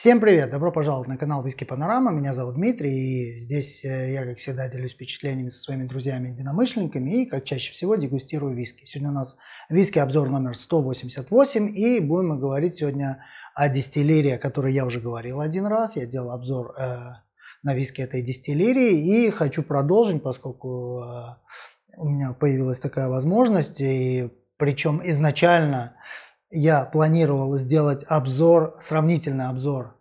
Всем привет! Добро пожаловать на канал Виски Панорама. Меня зовут Дмитрий, и здесь э, я, как всегда, делюсь впечатлениями со своими друзьями-единомышленниками и, как чаще всего, дегустирую виски. Сегодня у нас виски обзор номер 188, и будем мы говорить сегодня о дистиллерии, о которой я уже говорил один раз. Я делал обзор э, на виски этой дистиллерии, и хочу продолжить, поскольку э, у меня появилась такая возможность, и причем изначально я планировал сделать обзор, сравнительный обзор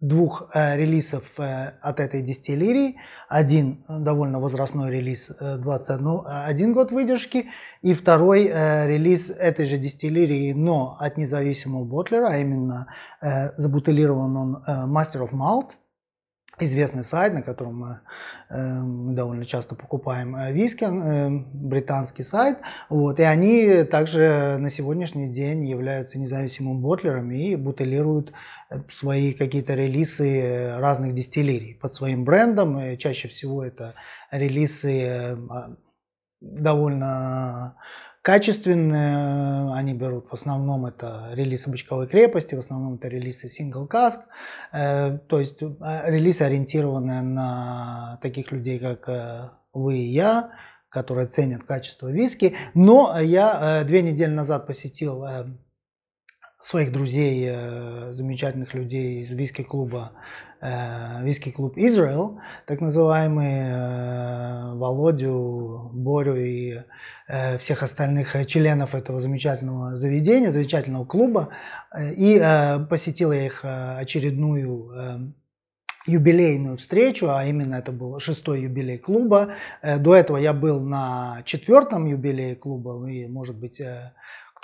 двух э, релизов э, от этой дистиллерии. Один э, довольно возрастной релиз, э, 21 э, год выдержки, и второй э, релиз этой же дистиллерии, но от независимого ботлера, а именно э, забутылирован он э, Master of Malt – известный сайт, на котором мы э, довольно часто покупаем э, виски, э, британский сайт, вот, и они также на сегодняшний день являются независимым ботлером и бутылируют свои какие-то релизы разных дистиллерий под своим брендом, и чаще всего это релизы а, довольно качественные. Они берут в основном это релизы «Бычковой крепости», в основном это релизы «Сингл Каск», э, то есть э, релизы, ориентированные на таких людей, как э, вы и я, которые ценят качество виски. Но я две недели назад посетил своих друзей, замечательных людей из виски-клуба Э, виски-клуб «Израил», так называемый, э, Володю, Борю и э, всех остальных членов этого замечательного заведения, замечательного клуба. И посетила я их очередную юбилейную встречу, а именно это был шестой юбилей клуба. До этого я был на четвертом юбилее клуба, и, может быть,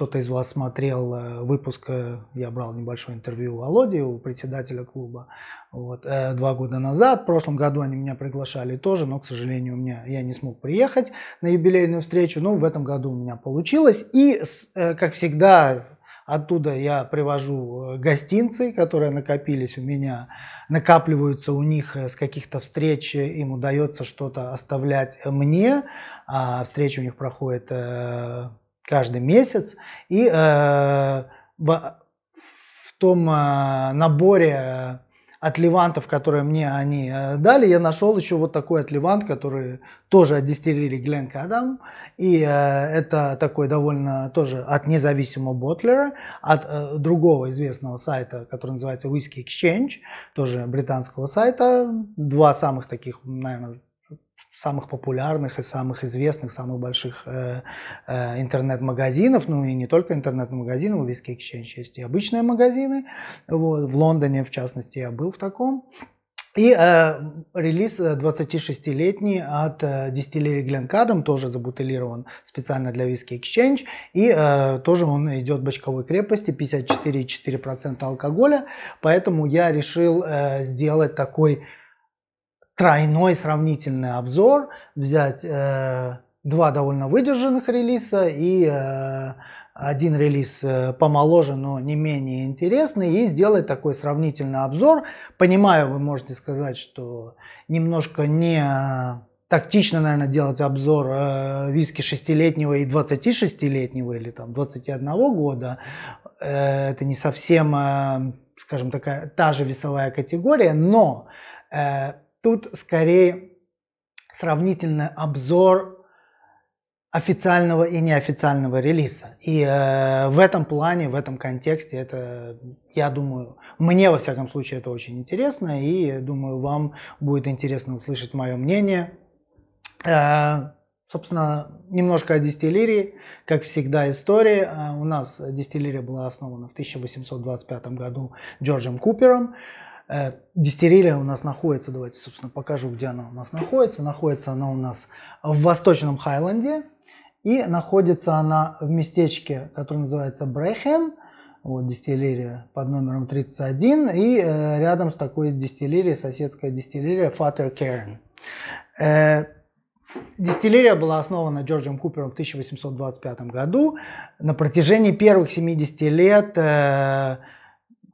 кто-то из вас смотрел э, выпуск, э, я брал небольшое интервью у Володи, у председателя клуба, вот, э, два года назад. В прошлом году они меня приглашали тоже, но, к сожалению, у меня, я не смог приехать на юбилейную встречу. Но ну, в этом году у меня получилось. И, как всегда, Оттуда я привожу гостинцы, которые накопились у меня, накапливаются у них с каких-то встреч, им удается что-то оставлять мне. А встречи у них проходят каждый месяц. И э, в, в том э, наборе э, от ливантов, которые мне они э, дали, я нашел еще вот такой от ливант, который тоже отдистерили Глен Адам, И э, это такой довольно тоже от независимого ботлера, от э, другого известного сайта, который называется Whisky Exchange, тоже британского сайта. Два самых таких, наверное, самых популярных и самых известных, самых больших э, э, интернет-магазинов, ну и не только интернет-магазинов, у Виски Exchange есть и обычные магазины, вот, в Лондоне, в частности, я был в таком, и э, релиз 26-летний от э, дистиллерии Glencadam, тоже забутылирован специально для Whisky Exchange. И э, тоже он идет бочковой крепости, 54,4% алкоголя. Поэтому я решил э, сделать такой тройной сравнительный обзор, взять э, два довольно выдержанных релиза и э, один релиз э, помоложе, но не менее интересный, и сделать такой сравнительный обзор. Понимаю, вы можете сказать, что немножко не э, тактично, наверное, делать обзор э, виски 6-летнего и 26-летнего или там 21 года. Э, это не совсем, э, скажем, такая та же весовая категория, но э, Тут скорее сравнительный обзор официального и неофициального релиза. И э, в этом плане, в этом контексте это, я думаю, мне во всяком случае это очень интересно, и думаю, вам будет интересно услышать мое мнение. Э, собственно, немножко о дистиллерии. Как всегда, история. Э, у нас дистиллерия была основана в 1825 году Джорджем Купером. Э, Дистерилия у нас находится, давайте, собственно, покажу, где она у нас находится. Находится она у нас в Восточном Хайленде. И находится она в местечке, которое называется Брехен. Вот дистиллерия под номером 31. И э, рядом с такой дистиллерией, соседская дистиллерия Фатер Керн. Э, Дистиллерия была основана Джорджем Купером в 1825 году. На протяжении первых 70 лет э,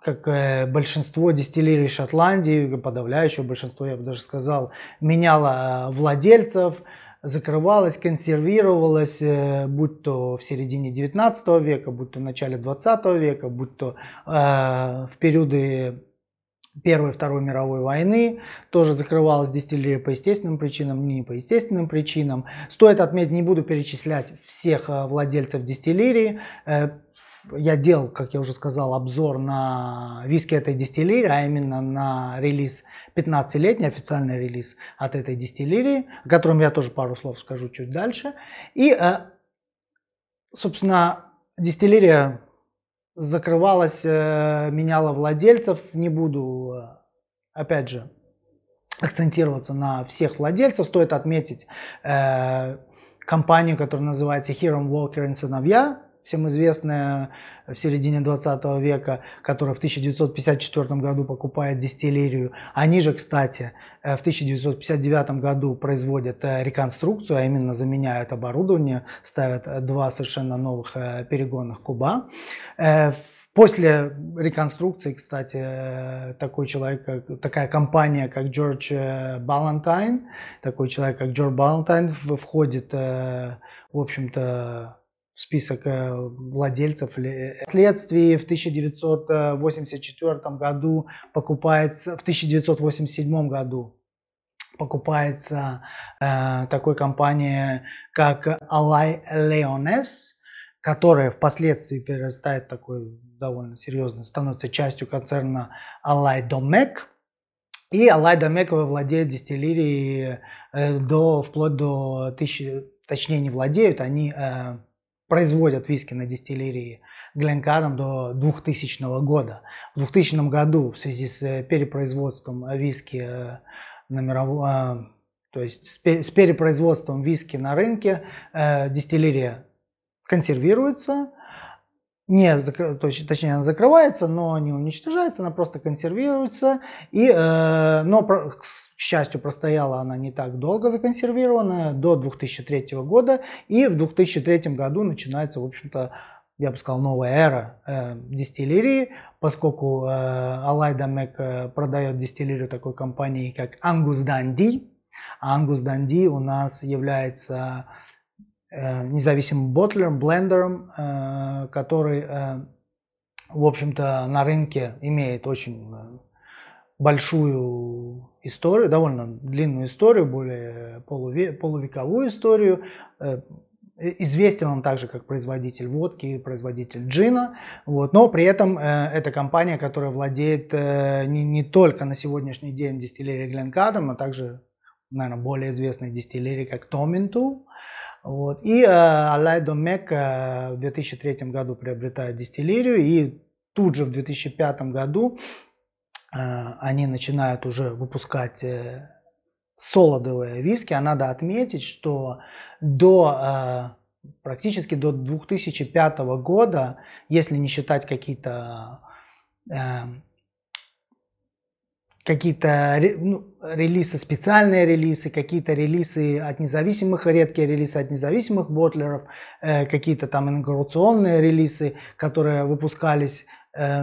как э, большинство дистиллерий Шотландии, подавляющее большинство, я бы даже сказал, меняло э, владельцев, закрывалась, консервировалась, э, будь то в середине 19 века, будь то в начале 20 века, будь то э, в периоды Первой и Второй мировой войны, тоже закрывалась дистиллерия по естественным причинам, не по естественным причинам. Стоит отметить, не буду перечислять всех э, владельцев дистиллерии, я делал, как я уже сказал, обзор на виски этой дистиллерии, а именно на релиз 15-летний, официальный релиз от этой дистиллерии, о котором я тоже пару слов скажу чуть дальше. И, э, собственно, дистиллерия закрывалась, э, меняла владельцев. Не буду, э, опять же, акцентироваться на всех владельцев. Стоит отметить компанию, которая называется Hiram Walker и сыновья, всем известная в середине 20 века, которая в 1954 году покупает дистиллерию. Они же, кстати, э, в 1959 году производят э, реконструкцию, а именно заменяют оборудование, ставят э, два совершенно новых перегонных куба. После реконструкции, кстати, такой человек, такая компания, как Джордж Балантайн, такой человек, как Джордж Балантайн, входит, в общем-то, в список э, владельцев. Э, впоследствии в 1984 году покупается, в 1987 году покупается э, такой компания, как Alay Leones, которая впоследствии перерастает такой довольно серьезно, становится частью концерна Alay Domecq. И Алай Домекова владеет дистиллерией э, до, вплоть до 1000, точнее не владеют, они э, производят виски на дистиллерии Гленкадом до 2000 года. В 2000 году в связи с э, перепроизводством виски э, на мировом, а, то есть с перепроизводством виски на рынке э, дистиллерия консервируется, не, точнее, она закрывается, но не уничтожается, она просто консервируется. И, э, но, к счастью, простояла она не так долго законсервированная, до 2003 года. И в 2003 году начинается, в общем-то, я бы сказал, новая эра э, дистиллерии, поскольку э, Алайда Мэг продает дистиллерию такой компании, как Ангус Данди. Ангус Данди у нас является Э, независимым ботлером, блендером, э, который, э, в общем-то, на рынке имеет очень большую историю, довольно длинную историю, более полувековую историю. Известен он также как производитель водки, производитель джина, вот. но при этом э, это компания, которая владеет э, не, не только на сегодняшний день дистиллерией Гленкадом, а также, наверное, более известной дистиллерией как Томинту. Э, вот. И э, Алай Домек э, в 2003 году приобретает дистиллерию, и тут же в 2005 году э, они начинают уже выпускать э, солодовые виски. А надо отметить, что до э, практически до 2005 года, если не считать какие-то э, какие-то ну, релизы, специальные релизы, какие-то релизы от независимых, редкие релизы от независимых ботлеров, э, какие-то там инаугурационные релизы, которые выпускались э,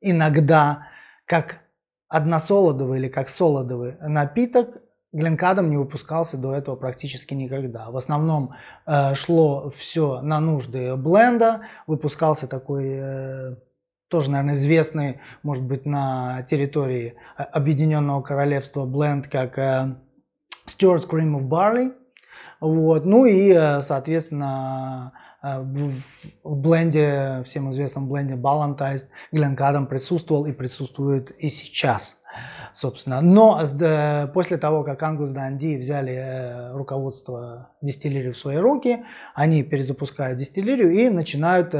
иногда как односолодовый или как солодовый напиток. Глинкадом не выпускался до этого практически никогда. В основном э, шло все на нужды бленда, выпускался такой... Э, тоже, наверное, известный, может быть, на территории э, Объединенного Королевства бленд как Stewart Cream of Barley. Вот. Ну и, э, соответственно, э, в бленде, всем известном бленде Глен Glencadam присутствовал и присутствует и сейчас, собственно. Но после того, как Ангус Данди взяли руководство дистиллерии в свои руки, они перезапускают дистиллерию и начинают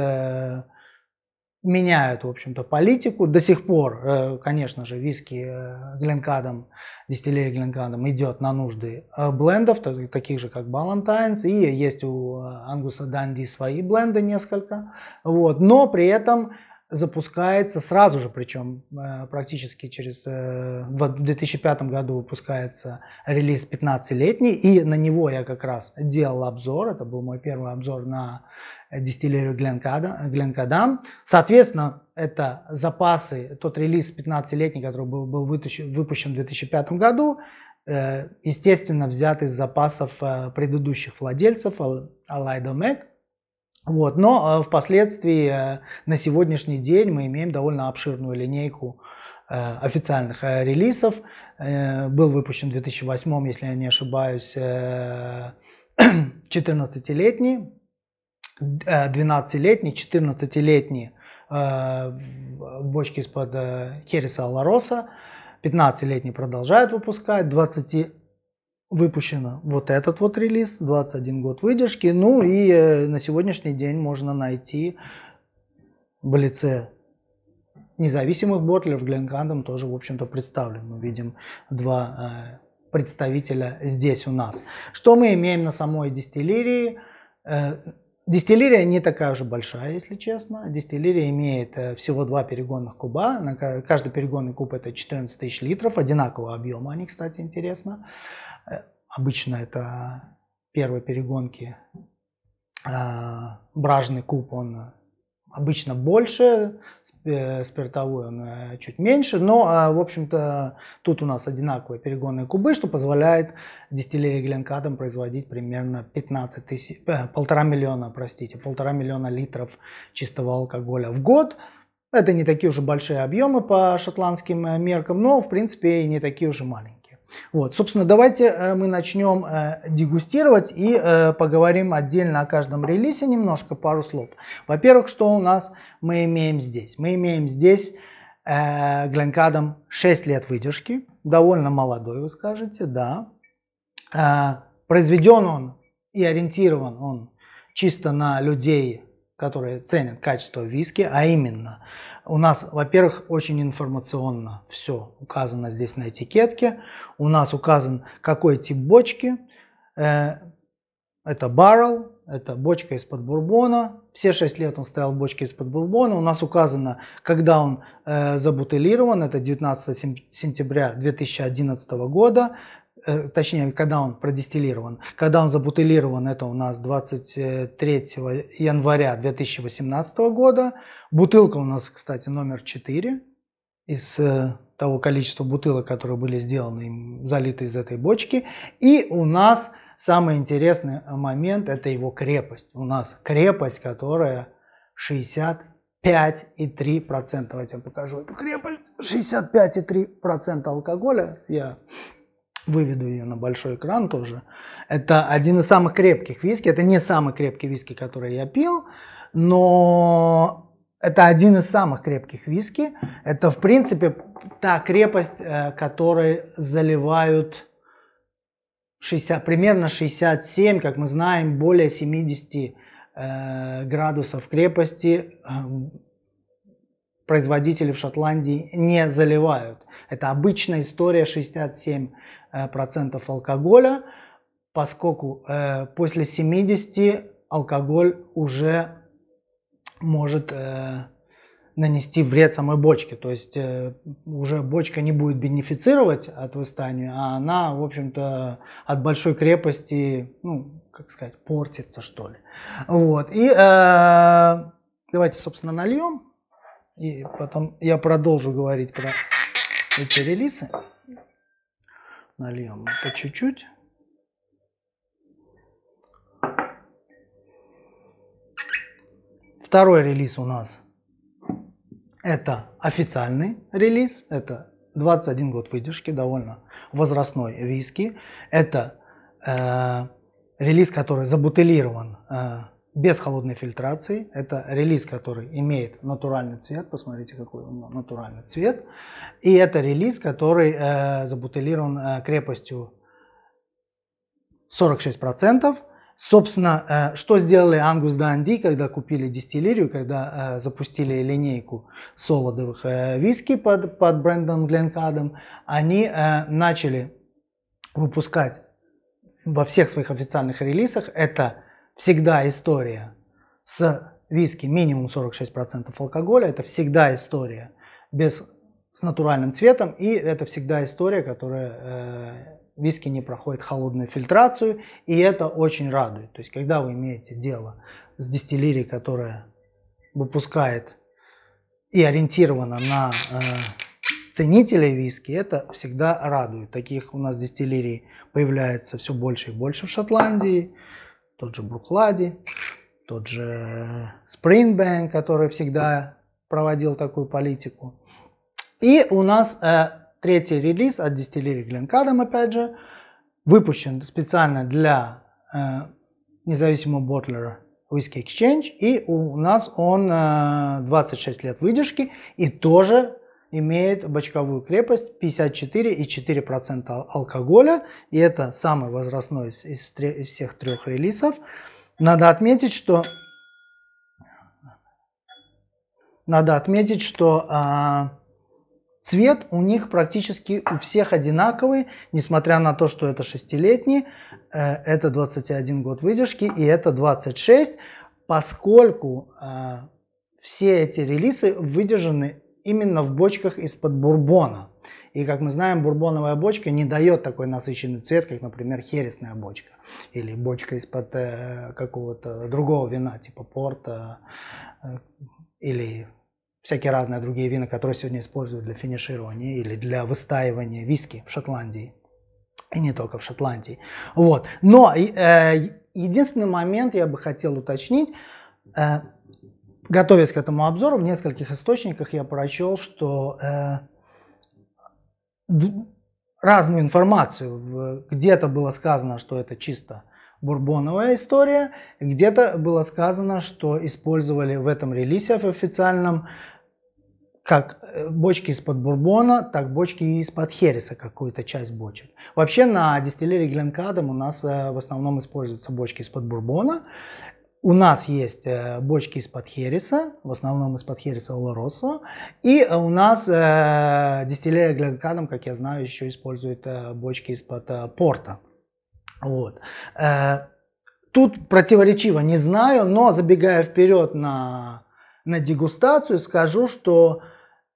меняют, в общем-то, политику. До сих пор, э, конечно же, виски Гленкадом, э, дистиллерия Гленкадом идет на нужды э, блендов, таких же, как Балантайнс, и есть у Ангуса Данди свои бленды несколько. Вот. Но при этом запускается сразу же, причем э, практически через... Э, в 2005 году выпускается релиз 15-летний, и на него я как раз делал обзор, это был мой первый обзор на дистиллерию Гленкадам. Соответственно, это запасы, тот релиз 15-летний, который был, был вытащен, выпущен в 2005 году, э, естественно, взят из запасов предыдущих владельцев Алайда Omega, вот, но а, впоследствии э, на сегодняшний день мы имеем довольно обширную линейку э, официальных э, релизов. Был выпущен в 2008, если я не ошибаюсь, 14-летний, 12-летний, 14-летний в бочке из-под Хереса Алароса, 15-летний продолжают выпускать, 20 выпущено вот этот вот релиз, 21 год выдержки. Ну и э, на сегодняшний день можно найти в лице независимых ботлеров Гленкандом тоже, в общем-то, представлен. Мы видим два э, представителя здесь у нас. Что мы имеем на самой дистиллерии? Э, Дистиллерия не такая уже большая, если честно. Дистиллерия имеет э, всего два перегонных куба. Каждый перегонный куб это 14 тысяч литров, одинакового объема они, кстати, интересно. Э, обычно это первые перегонки а, бражный куб, он обычно больше, э, спиртовой он э, чуть меньше, но, а, в общем-то, тут у нас одинаковые перегонные кубы, что позволяет дистиллерии Гленкадам производить примерно 15 тысяч, полтора миллиона, простите, полтора миллиона литров чистого алкоголя в год. Это не такие уже большие объемы по шотландским меркам, но, в принципе, и не такие уже маленькие. Вот, собственно, давайте э, мы начнем э, дегустировать и э, поговорим отдельно о каждом релизе немножко, пару слов. Во-первых, что у нас мы имеем здесь? Мы имеем здесь Glencadam 6 лет выдержки, довольно молодой, вы скажете, да. Произведен он и ориентирован он чисто на людей которые ценят качество виски, а именно у нас, во-первых, очень информационно все указано здесь на этикетке, у нас указан какой тип бочки, э, это баррел, это бочка из-под бурбона. Все 6 лет он стоял в бочке из-под бурбона. У нас указано, когда он э, забутылирован. Это 19 сентября 2011 года. Э, точнее, когда он продистиллирован, когда он забутылирован, это у нас 23 января 2018 года. Бутылка у нас, кстати, номер 4 из э, того количества бутылок, которые были сделаны, залиты из этой бочки. И у нас самый интересный момент – это его крепость. У нас крепость, которая 65,3%. Давайте я покажу эту крепость. 65,3% алкоголя. Я выведу ее на большой экран тоже. Это один из самых крепких виски. Это не самый крепкий виски, который я пил, но это один из самых крепких виски. Это, в принципе, та крепость, э, которой заливают 60, примерно 67, как мы знаем, более 70 э, градусов крепости э, производители в Шотландии не заливают. Это обычная история 67 Э, процентов алкоголя, поскольку э, после 70 алкоголь уже может э, нанести вред самой бочке. То есть э, уже бочка не будет бенефицировать от выстанию, а она, в общем-то, от большой крепости, ну, как сказать, портится, что ли. Вот. И э, давайте, собственно, нальем. И потом я продолжу говорить про эти релизы. Нальем по чуть-чуть. Второй релиз у нас это официальный релиз, это 21 год выдержки, довольно возрастной виски. Это э, релиз, который забутылирован э, без холодной фильтрации. Это релиз, который имеет натуральный цвет. Посмотрите, какой он натуральный цвет. И это релиз, который э, забутылирован э, крепостью 46%. Собственно, э, что сделали Angus Dundee, когда купили дистиллерию, когда э, запустили линейку солодовых э, виски под, под брендом Glencadam, они э, начали выпускать во всех своих официальных релизах это всегда история с виски минимум 46% алкоголя, это всегда история без, с натуральным цветом, и это всегда история, которая э, виски не проходит холодную фильтрацию, и это очень радует. То есть, когда вы имеете дело с дистиллерией, которая выпускает и ориентирована на э, ценителей виски, это всегда радует. Таких у нас дистиллерий появляется все больше и больше в Шотландии тот же Бруклади, тот же Спрингбэнк, который всегда проводил такую политику. И у нас э, третий релиз от дистиллерии Гленкадам опять же, выпущен специально для э, независимого ботлера Whisky Exchange. И у нас он э, 26 лет выдержки и тоже имеет бочковую крепость 54,4% алкоголя, и это самый возрастной из, из, из всех трех релизов. Надо отметить, что надо отметить, что а, цвет у них практически у всех одинаковый, несмотря на то, что это шестилетний, э, это 21 год выдержки и это 26, поскольку э, все эти релизы выдержаны именно в бочках из-под бурбона. И, как мы знаем, бурбоновая бочка не дает такой насыщенный цвет, как, например, хересная бочка. Или бочка из-под э, какого-то другого вина, типа порта э, или всякие разные другие вина, которые сегодня используют для финиширования или для выстаивания виски в Шотландии. И не только в Шотландии. Вот. Но э, единственный момент я бы хотел уточнить. Э, готовясь к этому обзору, в нескольких источниках я прочел, что э, разную информацию. Где-то было сказано, что это чисто бурбоновая история, где-то было сказано, что использовали в этом релизе в официальном как э, бочки из-под бурбона, так бочки из-под хереса какую-то часть бочек. Вообще на дистиллерии Гленкадом у нас э, в основном используются бочки из-под бурбона. У нас есть э, бочки из-под хереса, в основном из-под хереса Олороса. И э, у нас э, дистиллерия гликадом, как я знаю, еще использует э, бочки из-под э, порта. Вот. Э, тут противоречиво не знаю, но забегая вперед на, на дегустацию, скажу, что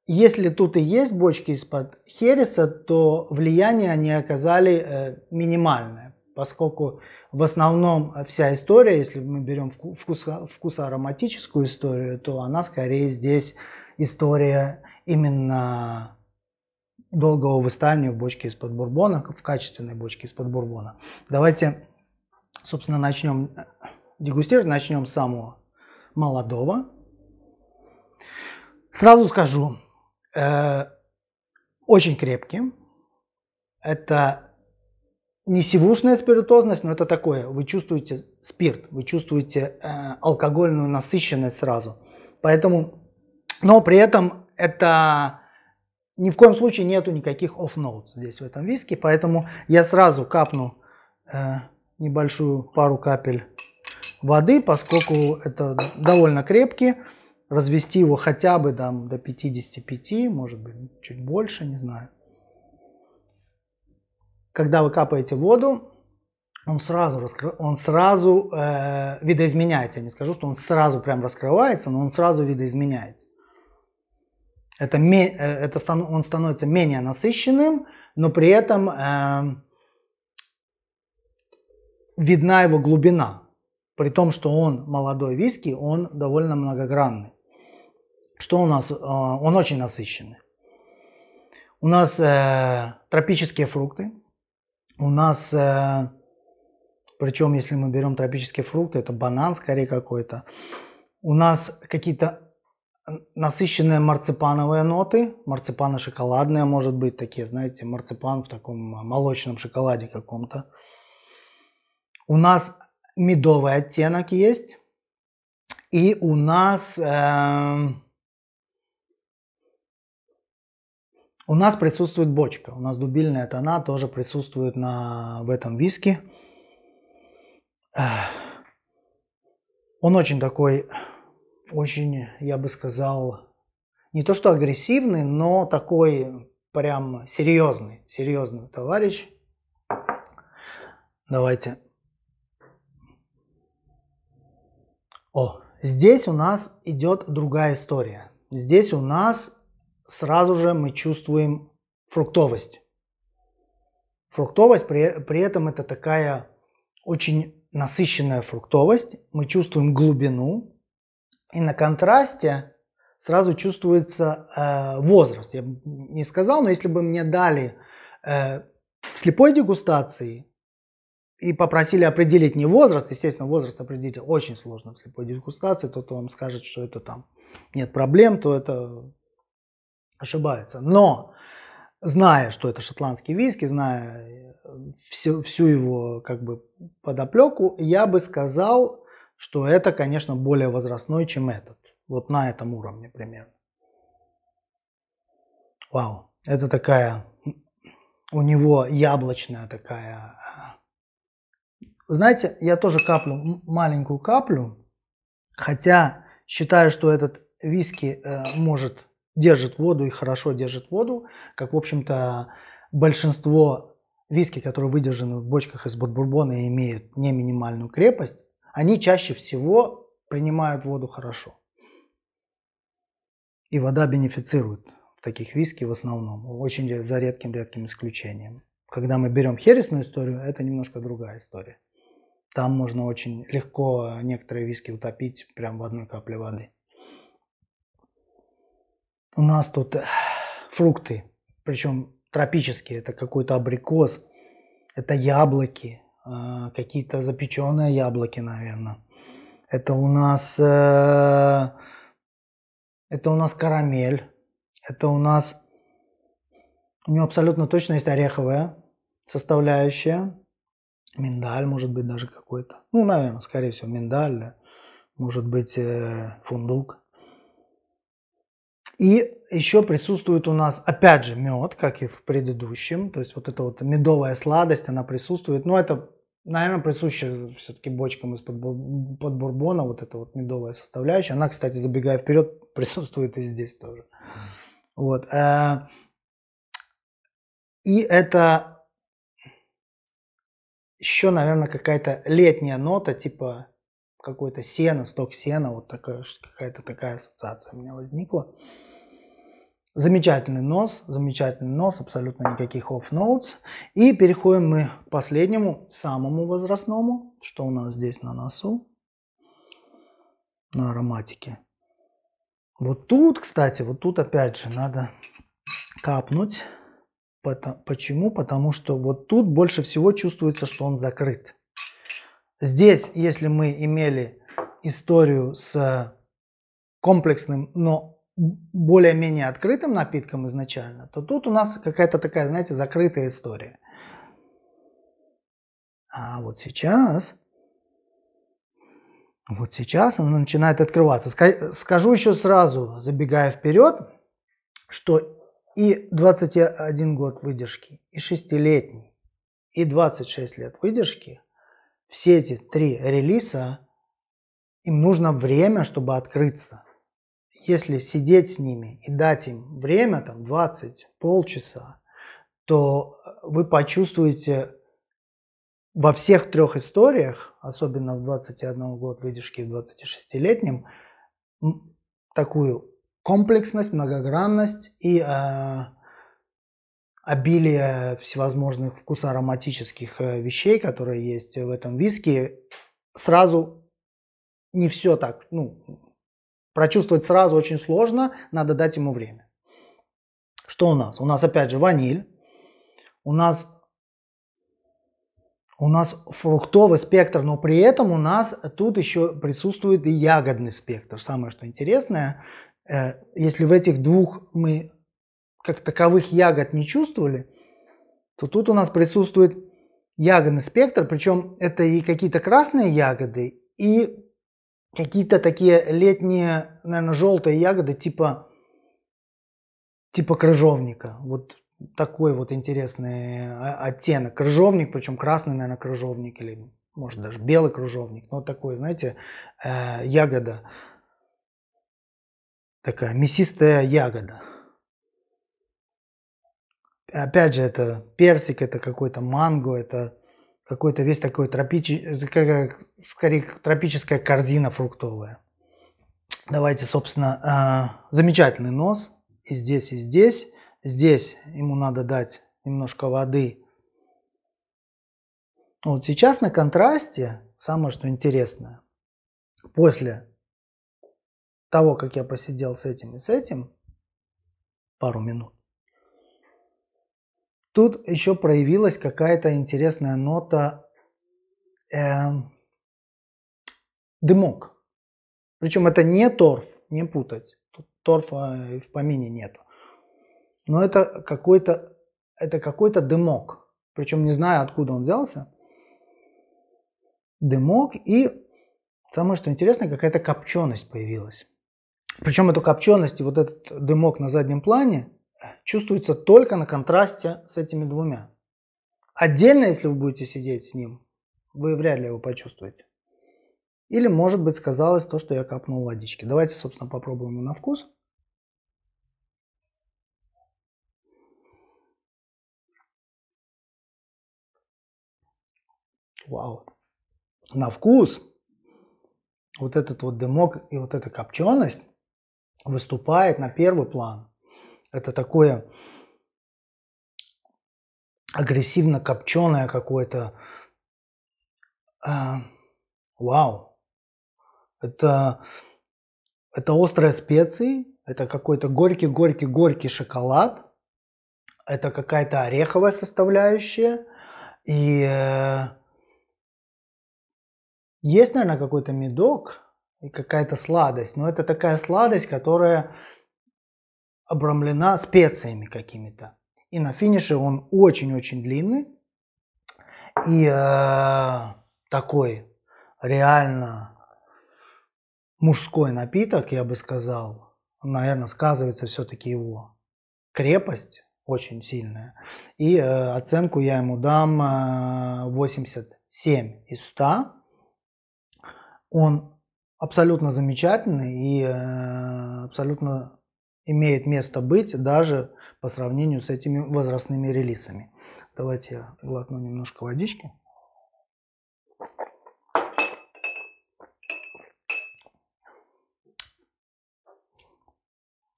если тут и есть бочки из-под хереса, то влияние они оказали э, минимальное, поскольку в основном э, вся история, если мы берем вкус, ароматическую историю, то она скорее здесь история именно долгого выстаивания в бочке из-под бурбона, в качественной бочке из-под бурбона. Давайте, собственно, начнем э, дегустировать, начнем с самого молодого. Сразу скажу, э, очень крепкий. Это не сивушная спиритозность, но это такое. Вы чувствуете спирт, вы чувствуете э, алкогольную насыщенность сразу. Поэтому, но при этом это ни в коем случае нету никаких off-notes здесь в этом виске. Поэтому я сразу капну э, небольшую пару капель воды, поскольку это довольно крепкий. Развести его хотя бы там, до 55, может быть, чуть больше, не знаю когда вы капаете воду, он сразу, раскры... он сразу э, видоизменяется. Я не скажу, что он сразу прям раскрывается, но он сразу видоизменяется. Это, ме... Э, это стан... он становится менее насыщенным, но при этом э, видна его глубина. При том, что он молодой виски, он довольно многогранный. Что у нас? Э, он очень насыщенный. У нас э, тропические фрукты, у нас, э, причем если мы берем тропические фрукты, это банан скорее какой-то, у нас какие-то насыщенные марципановые ноты, марципано-шоколадные, может быть, такие, знаете, марципан в таком молочном шоколаде каком-то. У нас медовый оттенок есть, и у нас... Э, У нас присутствует бочка. У нас дубильная тона тоже присутствует на, в этом виске. Он очень такой, очень, я бы сказал, не то что агрессивный, но такой прям серьезный, серьезный товарищ. Давайте. О, здесь у нас идет другая история. Здесь у нас сразу же мы чувствуем фруктовость. Фруктовость при, при этом это такая очень насыщенная фруктовость. Мы чувствуем глубину. И на контрасте сразу чувствуется э, возраст. Я не сказал, но если бы мне дали э, слепой дегустации и попросили определить не возраст, естественно, возраст определить очень сложно в слепой дегустации, тот, кто вам скажет, что это там нет проблем, то это ошибается, Но зная, что это шотландский виски, зная э, всю, всю его как бы подоплеку, я бы сказал, что это, конечно, более возрастной, чем этот. Вот на этом уровне примерно. Вау, это такая, у него яблочная такая. Э, знаете, я тоже каплю, маленькую каплю, хотя считаю, что этот виски э, может держит воду и хорошо держит воду, как, в общем-то, большинство виски, которые выдержаны в бочках из бурбона и имеют не минимальную крепость, они чаще всего принимают воду хорошо. И вода бенефицирует в таких виски в основном, очень за редким-редким исключением. Когда мы берем хересную историю, это немножко другая история. Там можно очень легко некоторые виски утопить прямо в одной капле воды. У нас тут э, фрукты, причем тропические, это какой-то абрикос, это яблоки, э, какие-то запеченные яблоки, наверное. Это у нас, э, это у нас карамель, это у нас, у него абсолютно точно есть ореховая составляющая, миндаль может быть даже какой-то, ну, наверное, скорее всего, миндаль, может быть, фундук, и еще присутствует у нас, опять же, мед, как и в предыдущем. То есть вот эта вот медовая сладость, она присутствует. Но это, наверное, присуще все-таки бочкам из-под под бурбона, вот эта вот медовая составляющая. Она, кстати, забегая вперед, присутствует и здесь тоже. Вот. Э, и это еще, наверное, какая-то летняя нота, типа какой-то сена, сток сена, вот такая какая-то такая ассоциация у меня возникла. Замечательный нос, замечательный нос, абсолютно никаких off-notes. И переходим мы к последнему, самому возрастному, что у нас здесь на носу, на ароматике. Вот тут, кстати, вот тут опять же надо капнуть. Почему? Потому что вот тут больше всего чувствуется, что он закрыт. Здесь, если мы имели историю с комплексным, но более-менее открытым напитком изначально, то тут у нас какая-то такая, знаете, закрытая история. А вот сейчас, вот сейчас она начинает открываться. Скажу еще сразу, забегая вперед, что и 21 год выдержки, и 6-летний, и 26 лет выдержки, все эти три релиза, им нужно время, чтобы открыться если сидеть с ними и дать им время, там 20, полчаса, то э, вы почувствуете во всех трех историях, особенно в 21 год выдержки в 26-летнем, такую комплексность, многогранность и э, обилие всевозможных вкусоароматических э, вещей, которые есть в этом виске, сразу не все так, ну, Прочувствовать сразу очень сложно, надо дать ему время. Что у нас? У нас опять же ваниль, у нас, у нас фруктовый спектр, но при этом у нас тут еще присутствует и ягодный спектр. Самое что интересное, э, если в этих двух мы как таковых ягод не чувствовали, то тут у нас присутствует ягодный спектр, причем это и какие-то красные ягоды, и какие-то такие летние, наверное, желтые ягоды, типа, типа крыжовника. Вот такой вот интересный а, оттенок. Крыжовник, причем красный, наверное, крыжовник, или может даже белый кружовник, Но такой, знаете, э, ягода. Такая мясистая ягода. Опять же, это персик, это какой-то манго, это какой-то весь такой тропический. Э, скорее тропическая корзина фруктовая. Давайте, собственно, а, замечательный нос и здесь, и здесь. Здесь ему надо дать немножко воды. Вот сейчас на контрасте самое что интересное. После того, как я посидел с этим и с этим пару минут, тут еще проявилась какая-то интересная нота э, дымок. Причем это не торф, не путать. Тут торфа э, в помине нету. Но это какой-то это какой-то дымок. Причем не знаю, откуда он взялся. Дымок и самое что интересно, какая-то копченость появилась. Причем эту копченость и вот этот дымок на заднем плане чувствуется только на контрасте с этими двумя. Отдельно, если вы будете сидеть с ним, вы вряд ли его почувствуете. Или, может быть, сказалось то, что я капнул водички. Давайте, собственно, попробуем его на вкус. Вау. На вкус вот этот вот дымок и вот эта копченость выступает на первый план. Это такое агрессивно копченое какое-то. Э, вау. Это, это острые специи, это какой-то горький-горький-горький шоколад, это какая-то ореховая составляющая. И э, есть, наверное, какой-то медок и какая-то сладость, но это такая сладость, которая обрамлена специями какими-то. И на финише он очень-очень длинный и э, такой реально мужской напиток, я бы сказал, наверное, сказывается все-таки его крепость очень сильная. И э, оценку я ему дам э, 87 из 100. Он абсолютно замечательный и э, абсолютно имеет место быть даже по сравнению с этими возрастными релизами. Давайте я глотну немножко водички.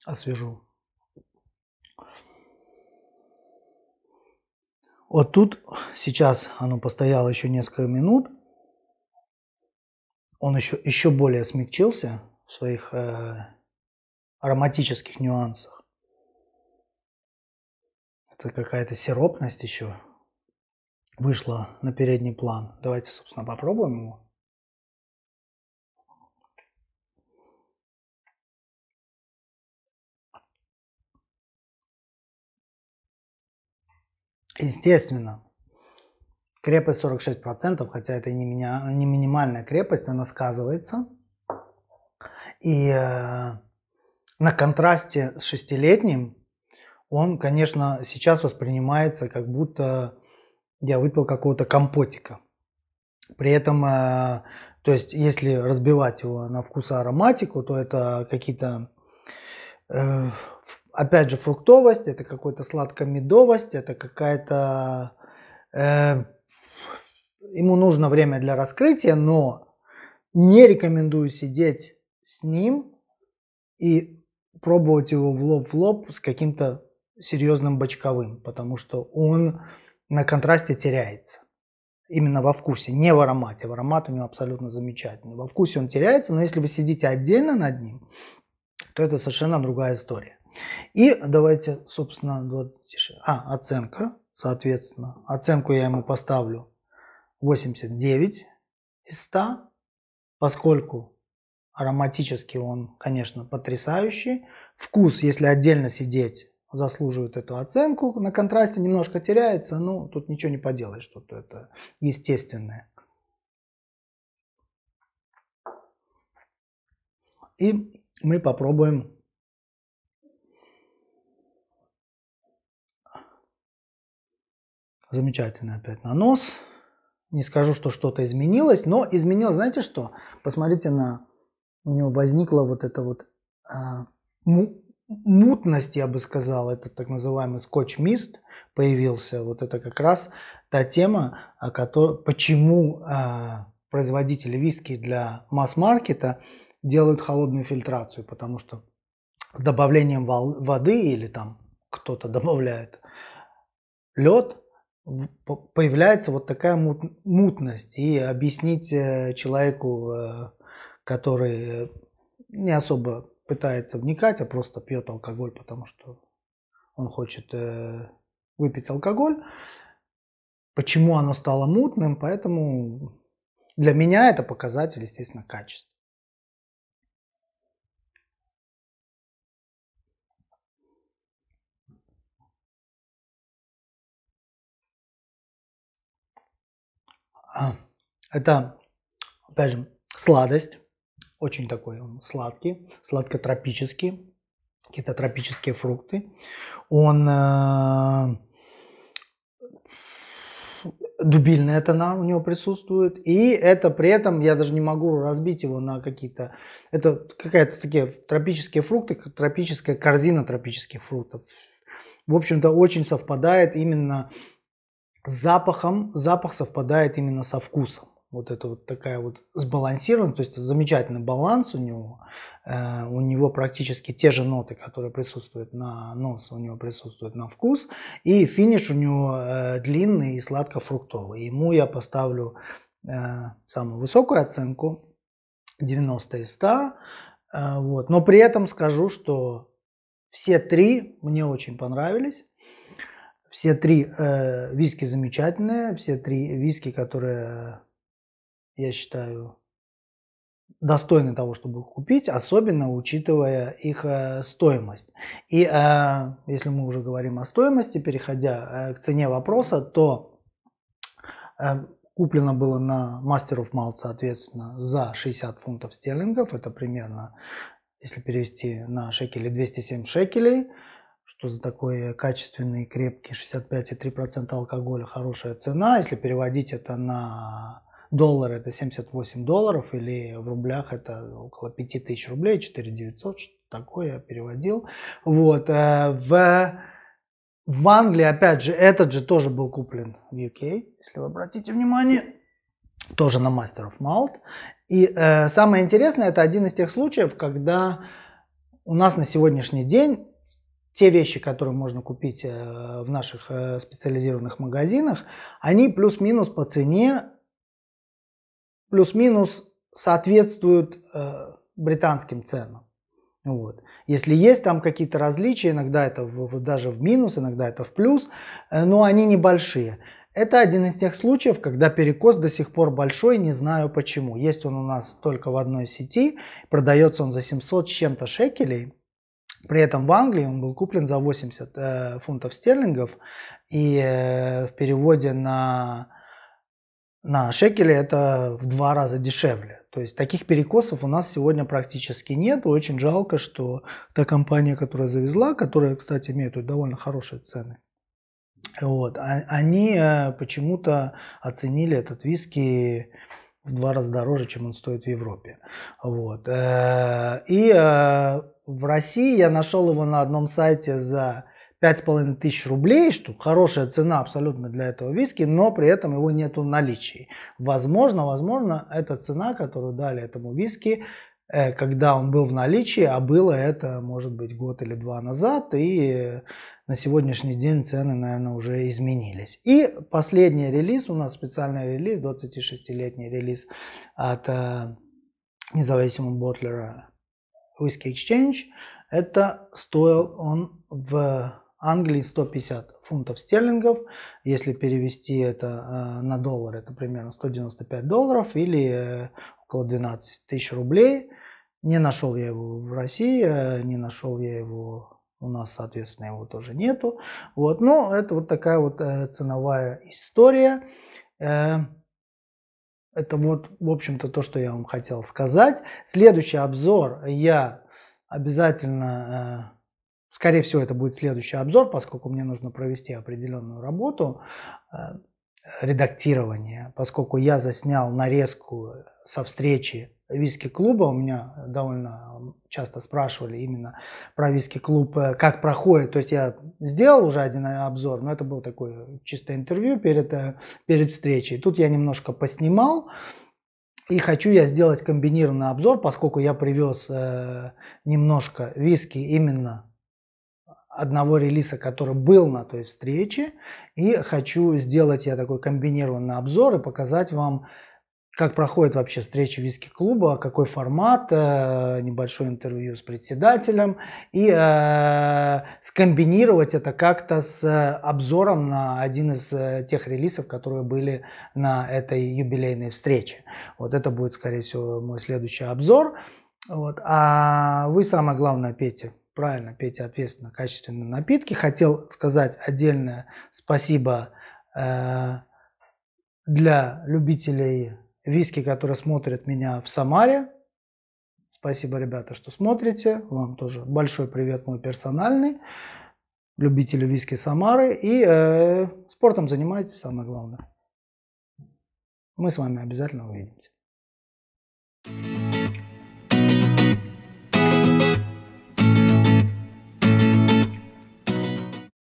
освежу. Вот тут сейчас оно постояло еще несколько минут. Он еще, еще более смягчился в своих э, ароматических нюансах. Это какая-то сиропность еще вышла на передний план. Давайте, собственно, попробуем его. Естественно, крепость 46%, хотя это не, меня, не минимальная крепость, она сказывается. И э, на контрасте с шестилетним он, конечно, сейчас воспринимается как будто я выпил какого-то компотика. При этом, э, то есть, если разбивать его на вкус и ароматику, то это какие-то э, опять же, фруктовость, это какой-то сладко-медовость, это какая-то... Э, ему нужно время для раскрытия, но не рекомендую сидеть с ним и пробовать его в лоб в лоб с каким-то серьезным бочковым, потому что он на контрасте теряется. Именно во вкусе, не в аромате. В аромат у него абсолютно замечательный. Во вкусе он теряется, но если вы сидите отдельно над ним, то это совершенно другая история. И давайте, собственно, 26. А, оценка, соответственно. Оценку я ему поставлю 89 из 100, поскольку ароматически он, конечно, потрясающий. Вкус, если отдельно сидеть, заслуживает эту оценку. На контрасте немножко теряется, но тут ничего не поделаешь, что-то это естественное. И мы попробуем Замечательно опять нанос. Не скажу, что что-то изменилось, но изменилось, знаете что? Посмотрите на... У него возникла вот эта вот э, мутность, я бы сказал, это так называемый скотч-мист появился. Вот это как раз та тема, о которой, почему э, производители виски для масс-маркета делают холодную фильтрацию, потому что с добавлением воды или там кто-то добавляет лед, появляется вот такая мутность. И объяснить э, человеку, э, который не особо пытается вникать, а просто пьет алкоголь, потому что он хочет э, выпить алкоголь, почему оно стало мутным, поэтому для меня это показатель, естественно, качества. А, это, опять же, сладость, очень такой он сладкий, сладко-тропический, какие-то тропические фрукты. Он э, дубильная тона у него присутствует. И это при этом, я даже не могу разбить его на какие-то... Это какая-то такие тропические фрукты, тропическая корзина тропических фруктов. В общем-то, очень совпадает именно запахом, запах совпадает именно со вкусом. Вот это вот такая вот сбалансированность, то есть замечательный баланс у него. Э, у него практически те же ноты, которые присутствуют на нос, у него присутствуют на вкус. И финиш у него э, длинный и сладко-фруктовый. Ему я поставлю э, самую высокую оценку 90 из 100. Э, вот. Но при этом скажу, что все три мне очень понравились. Все три э, виски замечательные, все три виски, которые, э, я считаю, достойны того, чтобы их купить, особенно учитывая их э, стоимость. И э, если мы уже говорим о стоимости, переходя э, к цене вопроса, то э, куплено было на мастеров Malt, соответственно, за 60 фунтов стерлингов, это примерно, если перевести на шекели, 207 шекелей – что за такой качественный, крепкий 65,3% алкоголя хорошая цена. Если переводить это на доллары это 78 долларов, или в рублях это около 5000 рублей, 4900, что такое я переводил. Вот. Э, в, в Англии, опять же, этот же тоже был куплен в UK, если вы обратите внимание тоже на Master of Malt. И э, самое интересное, это один из тех случаев, когда у нас на сегодняшний день те вещи, которые можно купить э, в наших э, специализированных магазинах, они плюс-минус по цене, плюс-минус соответствуют э, британским ценам. Вот. Если есть там какие-то различия, иногда это в, даже в минус, иногда это в плюс, но они небольшие. Это один из тех случаев, когда перекос до сих пор большой, не знаю почему. Есть он у нас только в одной сети, продается он за 700 с чем-то шекелей. При этом в Англии он был куплен за 80 э, фунтов стерлингов, и э, в переводе на, на шекели это в два раза дешевле. То есть таких перекосов у нас сегодня практически нет. Очень жалко, что та компания, которая завезла, которая, кстати, имеет довольно хорошие цены, вот, а, они э, почему-то оценили этот виски в два раза дороже, чем он стоит в Европе. Вот. Э, и э, в России я нашел его на одном сайте за 5,5 тысяч рублей, что хорошая цена абсолютно для этого виски, но при этом его нет в наличии. Возможно, возможно, эта цена, которую дали этому виски, э, когда он был в наличии, а было это, может быть, год или два назад, и на сегодняшний день цены, наверное, уже изменились. И последний релиз, у нас специальный релиз, 26-летний релиз от э, независимого ботлера Whisky Exchange. Это стоил он в Англии 150 фунтов стерлингов. Если перевести это э, на доллар, это примерно 195 долларов или э, около 12 тысяч рублей. Не нашел я его в России, не нашел я его у нас, соответственно, его тоже нету. Вот, ну, это вот такая вот э, ценовая история. Э, это вот, в общем-то, то, что я вам хотел сказать. Следующий обзор я обязательно, э, скорее всего, это будет следующий обзор, поскольку мне нужно провести определенную работу э, редактирования, поскольку я заснял нарезку со встречи виски-клуба. У меня довольно часто спрашивали именно про виски-клуб, э, как проходит. То есть я сделал уже один обзор, но это был такое чисто интервью перед, э, перед встречей. Тут я немножко поснимал. И хочу я сделать комбинированный обзор, поскольку я привез э, немножко виски именно одного релиза, который был на той встрече. И хочу сделать я такой комбинированный обзор и показать вам как проходит вообще встреча виски-клуба, какой формат, э, небольшое интервью с председателем и э, скомбинировать это как-то с э, обзором на один из э, тех релизов, которые были на этой юбилейной встрече. Вот это будет, скорее всего, мой следующий обзор. Вот. А вы самое главное, Петя, правильно, Петя, ответственно, качественные напитки. Хотел сказать отдельное спасибо э, для любителей виски, которые смотрят меня в Самаре. Спасибо, ребята, что смотрите. Вам тоже большой привет мой персональный. Любители виски Самары. И э, спортом занимайтесь, самое главное. Мы с вами обязательно увидимся.